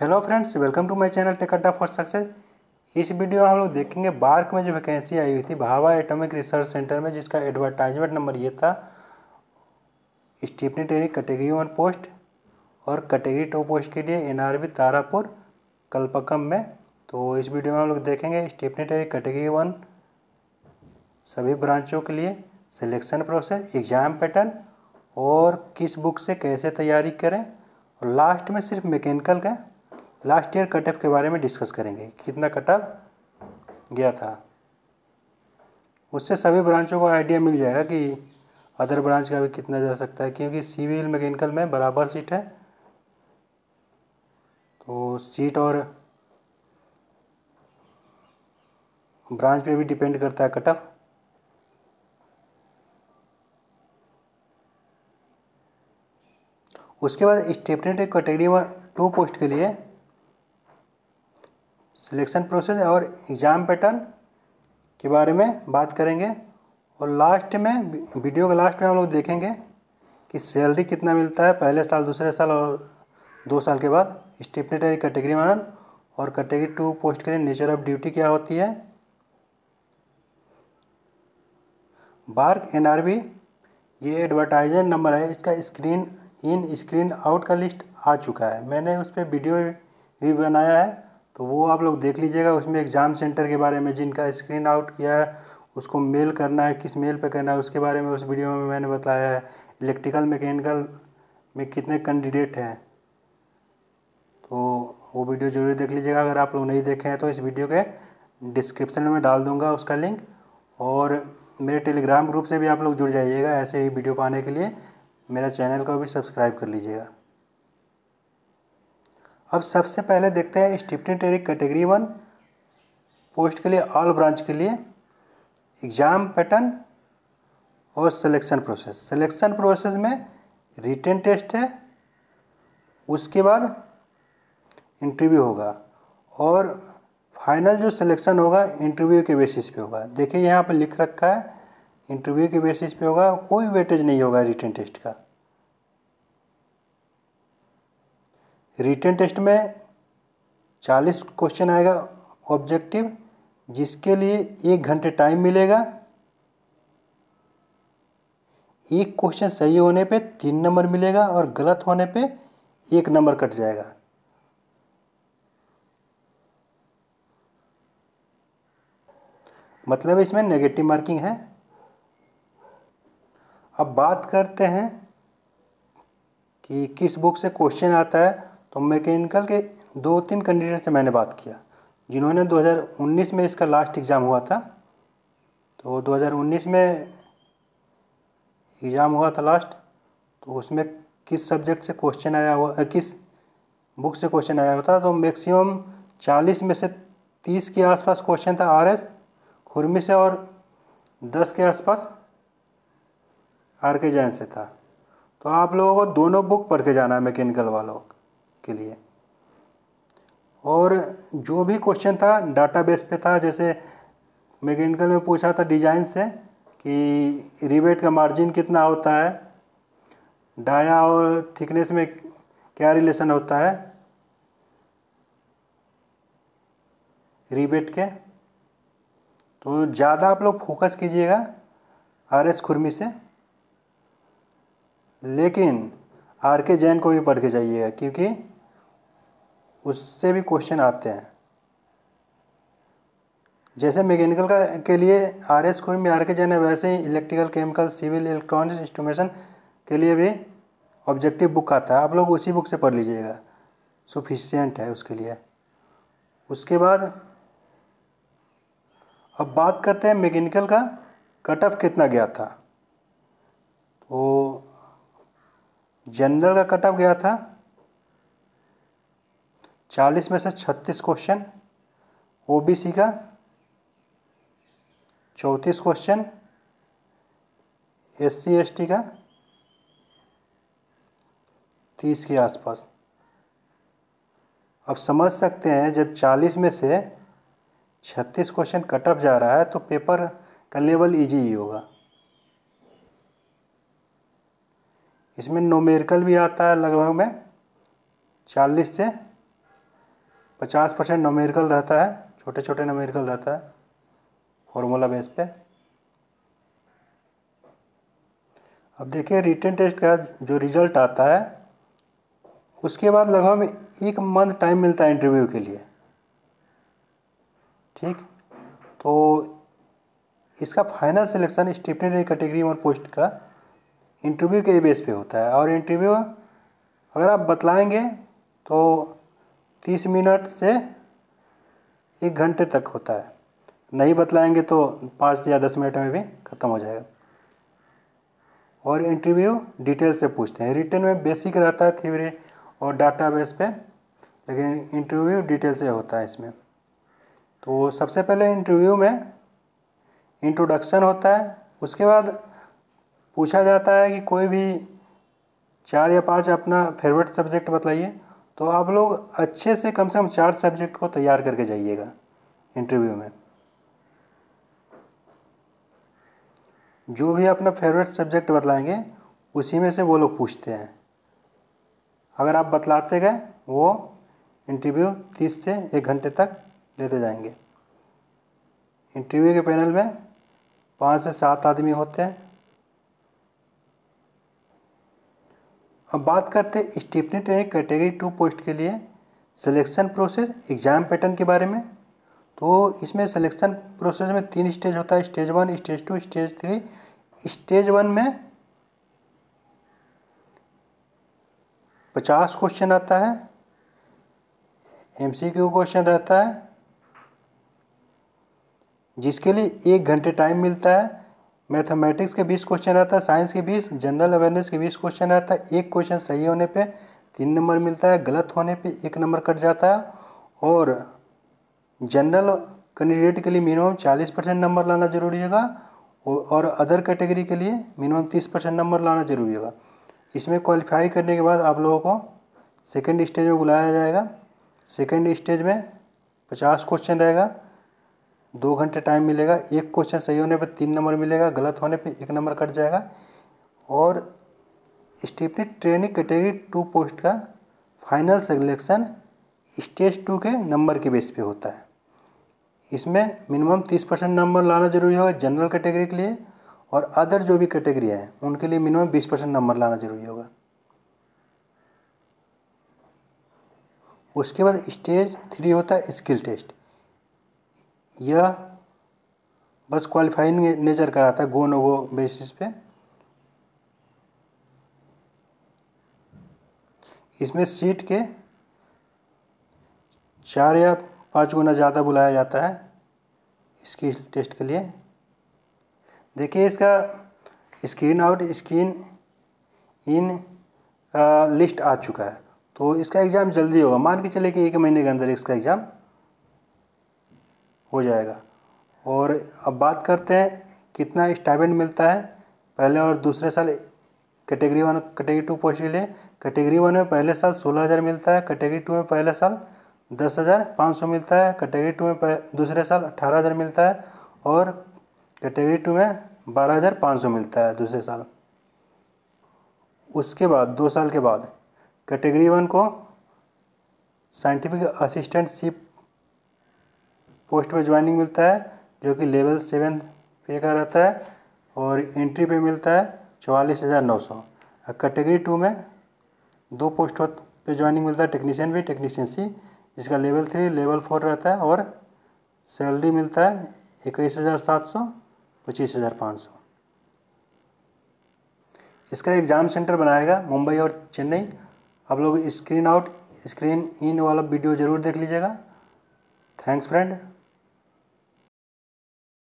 hello friends welcome to my channel tech अड्डा for success इस video में हम लोग देखेंगे बार्क में जो वैकेंसी आई हुई थी भावा एटॉमिक रिसर्च सेंटर में जिसका एडवर्टाइजमेंट नंबर ये था स्टीफनी टेरी कैटेगरी वन पोस्ट और कैटेगरी टू पोस्ट के लिए एनआरबी तारापुर कल्पकम में तो इस वीडियो में हम लोग देखेंगे स्टीफनी टेरी कैटेगरी वन सभी ब्रांचों के लिए सिलेक्शन प्रोसेस एग्ज़ाम पैटर्न और किस बुक से कैसे तैयारी करें और लास्ट में सिर्फ मैकेनिकल का लास्ट ईयर कटअप के बारे में डिस्कस करेंगे कितना कटअप गया था उससे सभी ब्रांचों को आइडिया मिल जाएगा कि अदर ब्रांच का भी कितना जा सकता है क्योंकि सिविल मैकेनिकल में बराबर सीट है तो सीट और ब्रांच पे भी डिपेंड करता है कटअप उसके बाद स्टेपनेट कैटेगरी वन टू पोस्ट के लिए सिलेक्शन प्रोसेस और एग्ज़ाम पैटर्न के बारे में बात करेंगे और लास्ट में वीडियो के लास्ट में हम लोग देखेंगे कि सैलरी कितना मिलता है पहले साल दूसरे साल और दो साल के बाद स्टेपनेटरी कैटेगरी वन और कैटेगरी टू पोस्ट के लिए नेचर ऑफ ड्यूटी क्या होती है बार्क एनआरबी ये एडवर्टाइजमेंट नंबर है इसका स्क्रीन इन स्क्रीन आउट का लिस्ट आ चुका है मैंने उस पर वीडियो भी बनाया है तो वो आप लोग देख लीजिएगा उसमें एग्ज़ाम सेंटर के बारे में जिनका स्क्रीन आउट किया है उसको मेल करना है किस मेल पे करना है उसके बारे में उस वीडियो में मैंने बताया है इलेक्ट्रिकल मैकेनिकल में कितने कैंडिडेट हैं तो वो वीडियो जरूर देख लीजिएगा अगर आप लोग नहीं देखे हैं तो इस वीडियो के डिस्क्रिप्शन में डाल दूंगा उसका लिंक और मेरे टेलीग्राम ग्रुप से भी आप लोग जुड़ जाइएगा ऐसे ही वीडियो पाने के लिए मेरा चैनल को भी सब्सक्राइब कर लीजिएगा अब सबसे पहले देखते हैं टेरिक कैटेगरी वन पोस्ट के लिए ऑल ब्रांच के लिए एग्ज़ाम पैटर्न और सिलेक्शन प्रोसेस सिलेक्शन प्रोसेस में रिटर्न टेस्ट है उसके बाद इंटरव्यू होगा और फाइनल जो सिलेक्शन होगा इंटरव्यू के बेसिस पे होगा देखिए यहाँ पर लिख रखा है इंटरव्यू के बेसिस पे होगा कोई वेटेज नहीं होगा रिटर्न टेस्ट का रिटर्न टेस्ट में चालीस क्वेश्चन आएगा ऑब्जेक्टिव जिसके लिए एक घंटे टाइम मिलेगा एक क्वेश्चन सही होने पे तीन नंबर मिलेगा और गलत होने पे एक नंबर कट जाएगा मतलब इसमें नेगेटिव मार्किंग है अब बात करते हैं कि किस बुक से क्वेश्चन आता है तो मैकेनिकल के दो तीन कैंडिडेट से मैंने बात किया जिन्होंने 2019 में इसका लास्ट एग्ज़ाम हुआ था तो 2019 में एग्ज़ाम हुआ था लास्ट तो उसमें किस सब्जेक्ट से क्वेश्चन आया हुआ किस बुक से क्वेश्चन आया हुआ था तो मैक्सिमम 40 में से 30 के आसपास क्वेश्चन था आर एस खुरमी से और 10 के आसपास आर के जैन से था तो आप लोगों को दोनों बुक पढ़ के जाना है मैकेनिकल वालों के लिए और जो भी क्वेश्चन था डाटाबेस पे था जैसे मैकेनिकल में पूछा था डिजाइन से कि रिबेट का मार्जिन कितना होता है डाया और थिकनेस में क्या रिलेशन होता है रिबेट के तो ज़्यादा आप लोग फोकस कीजिएगा आर एस खुरमी से लेकिन आर के जैन को भी पढ़ के जाइएगा क्योंकि उससे भी क्वेश्चन आते हैं जैसे मैकेनिकल का के लिए आर एस खुर में आर के जाना वैसे ही electrical chemical civil electronics instrumentation के लिए भी ऑब्जेक्टिव बुक आता है आप लोग उसी बुक से पढ़ लीजिएगा सुफिशियंट है उसके लिए उसके बाद अब बात करते हैं मैकेनिकल का कट ऑफ कितना गया था तो जनरल का कट ऑफ गया था चालीस में से छत्तीस क्वेश्चन ओबीसी का चौंतीस क्वेश्चन एस सी का तीस के आसपास अब समझ सकते हैं जब चालीस में से छत्तीस क्वेश्चन कट जा रहा है तो पेपर का लेवल ईजी ही होगा इसमें नोमेरिकल भी आता है लगभग में चालीस से पचास परसेंट नोमेरिकल रहता है छोटे छोटे नोमेरिकल रहता है फॉर्मूला बेस पे अब देखिए रिटर्न टेस्ट का जो रिजल्ट आता है उसके बाद लगभग एक मंथ टाइम मिलता है इंटरव्यू के लिए ठीक तो इसका फाइनल सिलेक्शन स्टिपनेड कैटेगरी और पोस्ट का इंटरव्यू के बेस पे होता है और इंटरव्यू अगर आप बतलाएंगे तो तीस मिनट से एक घंटे तक होता है नहीं बतलाएंगे तो पाँच या दस मिनट में भी ख़त्म हो जाएगा और इंटरव्यू डिटेल से पूछते हैं रिटर्न में बेसिक रहता है थ्योरी और डाटाबेस पे लेकिन इंटरव्यू डिटेल से होता है इसमें तो सबसे पहले इंटरव्यू में इंट्रोडक्शन होता है उसके बाद पूछा जाता है कि कोई भी चार या पांच अपना फेवरेट सब्जेक्ट बताइए तो आप लोग अच्छे से कम से कम चार सब्जेक्ट को तैयार करके जाइएगा इंटरव्यू में जो भी अपना फेवरेट सब्जेक्ट बतलाएंगे उसी में से वो लोग पूछते हैं अगर आप बतलाते गए वो इंटरव्यू तीस से एक घंटे तक लेते जाएंगे इंटरव्यू के पैनल में पाँच से सात आदमी होते हैं अब बात करते हैं stipendiary training category two post के लिए सिलेक्शन प्रोसेस एग्ज़ाम पैटर्न के बारे में तो इसमें सिलेक्शन प्रोसेस में तीन स्टेज होता है stage one stage two stage three stage one में पचास क्वेश्चन आता है एमसीक्यू क्वेश्चन रहता है जिसके लिए एक घंटे टाइम मिलता है मैथमेटिक्स के बीस क्वेश्चन आता है साइंस के बीस जनरल अवेयरनेस के बीस क्वेश्चन आता है एक क्वेश्चन सही होने पे तीन नंबर मिलता है गलत होने पे एक नंबर कट जाता है और जनरल कैंडिडेट के लिए मिनिमम चालीस परसेंट नंबर लाना जरूरी होगा और अदर कैटेगरी के लिए मिनिमम तीस परसेंट नंबर लाना जरूरी होगा इसमें क्वालिफाई करने के बाद आप लोगों को सेकेंड स्टेज में बुलाया जाएगा सेकेंड स्टेज में पचास क्वेश्चन रहेगा दो घंटे टाइम मिलेगा एक क्वेश्चन सही होने पर तीन नंबर मिलेगा गलत होने पर एक नंबर कट जाएगा और stipendiary training category two post का फाइनल सिलेक्शन स्टेज टू के नंबर के बेस पे होता है इसमें मिनिमम तीस परसेंट नंबर लाना जरूरी होगा जनरल कैटेगरी के लिए और अदर जो भी कैटेगरी हैं उनके लिए मिनिमम बीस परसेंट नंबर लाना जरूरी होगा उसके बाद स्टेज थ्री होता है स्किल टेस्ट यह बस क्वालिफाइंग नेचर कराता है गो नो गो बेसिस पे इसमें सीट के चार या पाँच गुना ज़्यादा बुलाया जाता है इसकी टेस्ट के लिए देखिए इसका screen out screen in list आ चुका है तो इसका एग्ज़ाम जल्दी होगा मान के चले कि एक महीने के अंदर इसका एग्ज़ाम हो जाएगा और अब बात करते हैं कितना स्टाइपेंड मिलता है पहले और दूसरे साल category one category two post के लिए कैटेगरी वन में पहले साल सोलह हज़ार मिलता है कैटेगरी टू में पहले साल दस हज़ार पाँच सौ मिलता है कैटेगरी टू में दूसरे साल अट्ठारह हज़ार मिलता है और कैटेगरी टू में बारह हज़ार पाँच सौ मिलता है दूसरे साल उसके बाद दो साल के बाद कैटेगरी वन को साइंटिफिक असिस्टेंटशिप पोस्ट पे ज्वाइनिंग मिलता है जो कि लेवल सेवन पे का रहता है और एंट्री पे मिलता है चवालीस हज़ार नौ सौ और कैटेगरी टू में दो पोस्ट पे ज्वाइनिंग मिलता है टेक्नीशियन भी टेक्नीशियन सी जिसका लेवल थ्री लेवल फोर रहता है और सैलरी मिलता है इक्कीस हज़ार सात सौ पच्चीस हज़ार पाँच सौ इसका एग्ज़ाम सेंटर बनाएगा मुंबई और चेन्नई आप लोग स्क्रीन आउट स्क्रीन इन वाला वीडियो ज़रूर देख लीजिएगा थैंक्स फ्रेंड